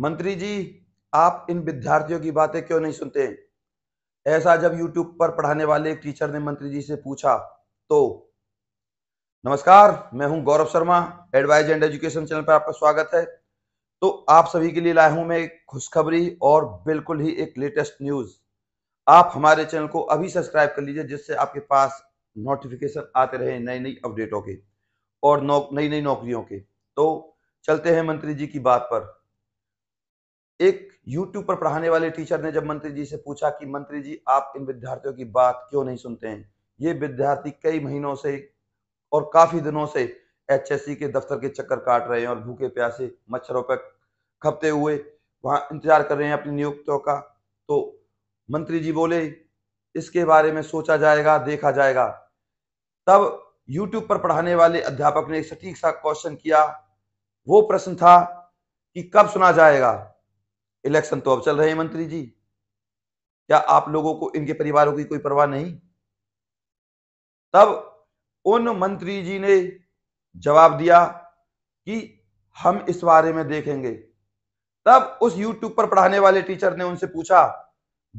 मंत्री जी आप इन विद्यार्थियों की बातें क्यों नहीं सुनते ऐसा जब यूट्यूब पर पढ़ाने वाले एक टीचर ने मंत्री जी से पूछा तो नमस्कार मैं हूं Gaurav Sharma advise and education channel पर आपका स्वागत है तो आप सभी के लिए लाया हूं मैं एक खुशखबरी और बिल्कुल ही एक लेटेस्ट न्यूज आप हमारे चैनल को अभी सब्सक्राइब कर लीजिए जिससे आपके पास नोटिफिकेशन आते रहे नई नई अपडेटों के और नई नई नौकरियों के तो चलते हैं मंत्री जी की बात पर एक यूट्यूब पर पढ़ाने वाले टीचर ने जब मंत्री जी से पूछा कि मंत्री जी आप इन विद्यार्थियों की बात क्यों नहीं सुनते हैं ये विद्यार्थी कई महीनों से और काफी दिनों से एच के दफ्तर के चक्कर काट रहे हैं और भूखे प्यासे मच्छरों पर खपते हुए वहां इंतजार कर रहे हैं अपनी नियुक्तियों का तो मंत्री जी बोले इसके बारे में सोचा जाएगा देखा जाएगा तब YouTube पर पढ़ाने वाले अध्यापक ने एक सटीक सा क्वेश्चन किया वो प्रश्न था कि कब सुना जाएगा इलेक्शन तो अब चल रहे हैं मंत्री जी क्या आप लोगों को इनके परिवारों की कोई परवाह नहीं तब उन मंत्री जी ने जवाब दिया कि हम इस बारे में देखेंगे तब उस YouTube पर पढ़ाने वाले टीचर ने उनसे पूछा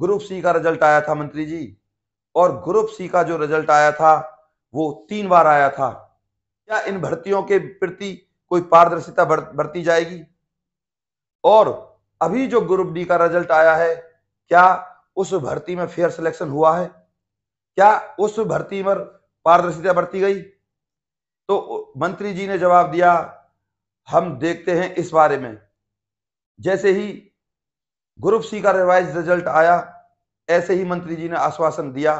ग्रुप सी का रिजल्ट आया था मंत्री जी और ग्रुप सी का जो रिजल्ट आया था वो तीन बार आया था क्या इन भर्तियों के प्रति कोई पारदर्शिता बरती जाएगी और अभी जो ग्रुप डी का रिजल्ट आया है क्या उस भर्ती में फेयर सिलेक्शन हुआ है क्या उस भर्ती पर पारदर्शिता बरती गई तो मंत्री जी ने जवाब दिया हम देखते हैं इस बारे में जैसे ही ग्रुप सी का रिवाइज रिजल्ट आया ऐसे ही मंत्री जी ने आश्वासन दिया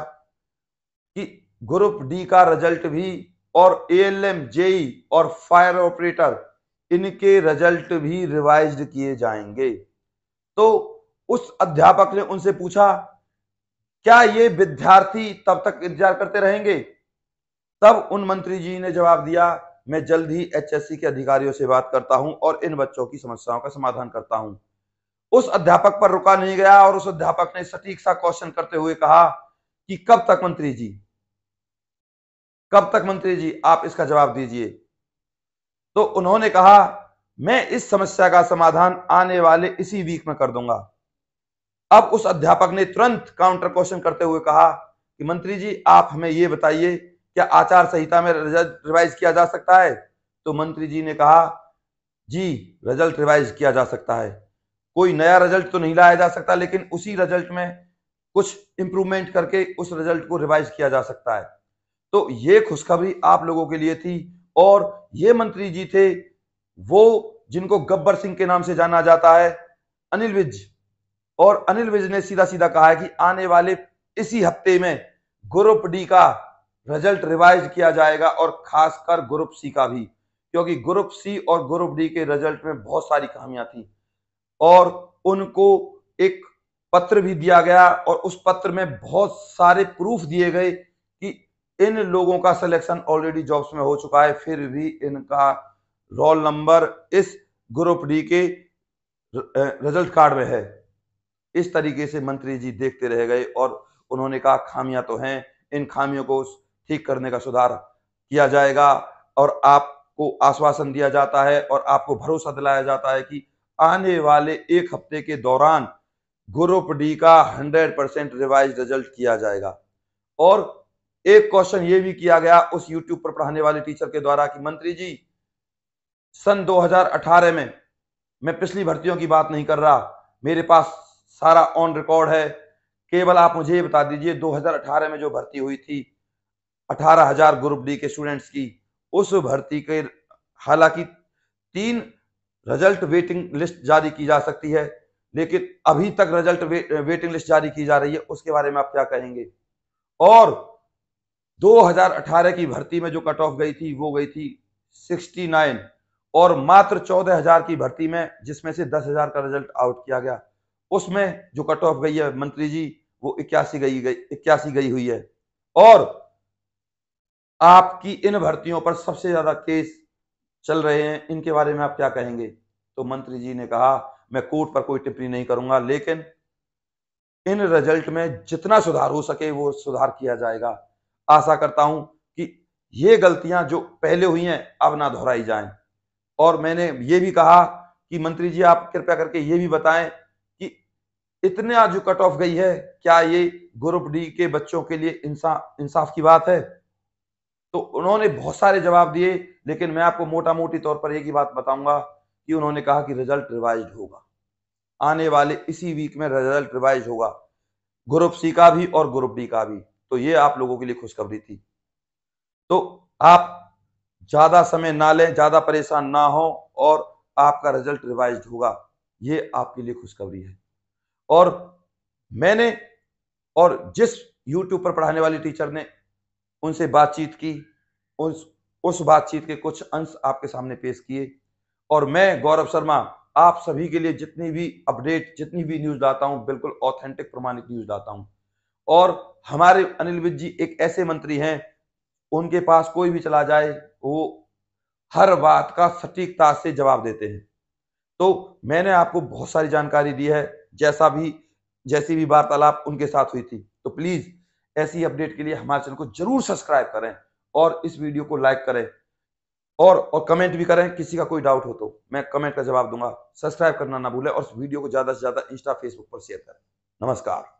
कि ग्रुप डी का रिजल्ट भी और ए एल एम जेई और फायर ऑपरेटर इनके रिजल्ट भी रिवाइज किए जाएंगे तो उस अध्यापक ने उनसे पूछा क्या ये विद्यार्थी तब तक इंतजार करते रहेंगे तब उन मंत्री जी ने जवाब दिया मैं जल्द ही एचएससी के अधिकारियों से बात करता हूं और इन बच्चों की समस्याओं का समाधान करता हूं उस अध्यापक पर रुका नहीं गया और उस अध्यापक ने सटीक सा क्वेश्चन करते हुए कहा कि कब तक मंत्री जी कब तक मंत्री जी आप इसका जवाब दीजिए तो उन्होंने कहा मैं इस समस्या का समाधान आने वाले इसी वीक में कर दूंगा अब उस अध्यापक ने तुरंत काउंटर क्वेश्चन करते हुए कहा कि मंत्री जी आप हमें ये बताइए क्या आचार संहिता में रिजल्ट रिवाइज किया जा सकता है तो मंत्री जी ने कहा जी रिजल्ट रिवाइज किया जा सकता है कोई नया रिजल्ट तो नहीं लाया जा सकता लेकिन उसी रिजल्ट में कुछ इंप्रूवमेंट करके उस रिजल्ट को रिवाइज किया जा सकता है तो ये खुशखबरी आप लोगों के लिए थी और ये मंत्री जी थे वो जिनको गब्बर सिंह के नाम से जाना जाता है अनिल विज और अनिल विज ने सीधा सीधा कहा है कि आने वाले इसी हफ्ते में ग्रुप डी का रिजल्ट रिवाइज किया जाएगा और खासकर ग्रुप सी का भी क्योंकि ग्रुप सी और ग्रुप डी के रिजल्ट में बहुत सारी खामियां थी और उनको एक पत्र भी दिया गया और उस पत्र में बहुत सारे प्रूफ दिए गए कि इन लोगों का सिलेक्शन ऑलरेडी जॉब्स में हो चुका है फिर भी इनका रोल नंबर इस ग्रुप डी के रिजल्ट कार्ड में है इस तरीके से मंत्री जी देखते रह गए और उन्होंने कहा खामियां तो हैं इन खामियों को ठीक करने का सुधार किया जाएगा और आपको आश्वासन दिया जाता है और आपको भरोसा दिलाया जाता है कि आने वाले एक हफ्ते के दौरान ग्रुप डी का 100 परसेंट रिवाइज रिजल्ट किया जाएगा और एक क्वेश्चन ये भी किया गया उस यूट्यूब पर पढ़ाने वाले टीचर के द्वारा कि मंत्री जी सन 2018 में मैं पिछली भर्तियों की बात नहीं कर रहा मेरे पास सारा ऑन रिकॉर्ड है केवल आप मुझे ये बता दीजिए 2018 में जो भर्ती हुई थी 18,000 ग्रुप डी के स्टूडेंट्स की उस भर्ती के हालांकि तीन रिजल्ट वेटिंग लिस्ट जारी की जा सकती है लेकिन अभी तक रिजल्ट वे, वेटिंग लिस्ट जारी की जा रही है उसके बारे में आप क्या कहेंगे और 2018 की भर्ती में जो कट ऑफ गई थी वो गई थी 69 और मात्र चौदह हजार की भर्ती में जिसमें से दस हजार का रिजल्ट आउट किया गया उसमें जो कट ऑफ गई है मंत्री जी वो इक्यासी गई गई इक्यासी गई हुई है और आपकी इन भर्तियों पर सबसे ज्यादा केस चल रहे हैं इनके बारे में आप क्या कहेंगे तो मंत्री जी ने कहा मैं कोर्ट पर कोई टिप्पणी नहीं करूंगा लेकिन इन रिजल्ट में जितना सुधार हो सके वो सुधार किया जाएगा आशा करता हूं कि ये गलतियां जो पहले हुई हैं अब ना दोहराई जाएं और मैंने ये भी कहा कि मंत्री जी आप कृपया करके ये भी बताएं कि इतना जो कट ऑफ गई है क्या ये ग्रुप डी के बच्चों के लिए इंसा, इंसाफ की बात है तो उन्होंने बहुत सारे जवाब दिए लेकिन मैं आपको मोटा मोटी तौर पर एक ही बात बताऊंगा कि उन्होंने कहा कि रिजल्ट रिवाइज होगा आने वाले इसी वीक में रिजल्ट रिवाइज होगा ग्रुप सी का भी और ग्रुप डी का भी तो ये आप लोगों के लिए खुशखबरी थी तो आप ज़्यादा समय ना लें ज़्यादा परेशान ना हो और आपका रिजल्ट रिवाइज होगा ये आपके लिए खुशखबरी है और मैंने और जिस यूट्यूब पर पढ़ाने वाली टीचर ने उनसे बातचीत की उस उस बातचीत के कुछ अंश आपके सामने पेश किए और मैं गौरव शर्मा आप सभी के लिए जितनी भी अपडेट जितनी भी न्यूज़ लाता हूँ बिल्कुल ऑथेंटिक प्रमाणित न्यूज़ लाता हूँ और हमारे अनिल विज जी एक ऐसे मंत्री हैं उनके पास कोई भी चला जाए वो हर बात का सटीकता से जवाब देते हैं तो मैंने आपको बहुत सारी जानकारी दी है जैसा भी जैसी भी वार्तालाप उनके साथ हुई थी तो प्लीज़ ऐसी अपडेट के लिए हमारे चैनल को जरूर सब्सक्राइब करें और इस वीडियो को लाइक करें और और कमेंट भी करें किसी का कोई डाउट हो तो मैं कमेंट का जवाब दूंगा सब्सक्राइब करना ना भूलें और इस वीडियो को ज़्यादा से ज़्यादा इंस्टा फेसबुक पर शेयर करें नमस्कार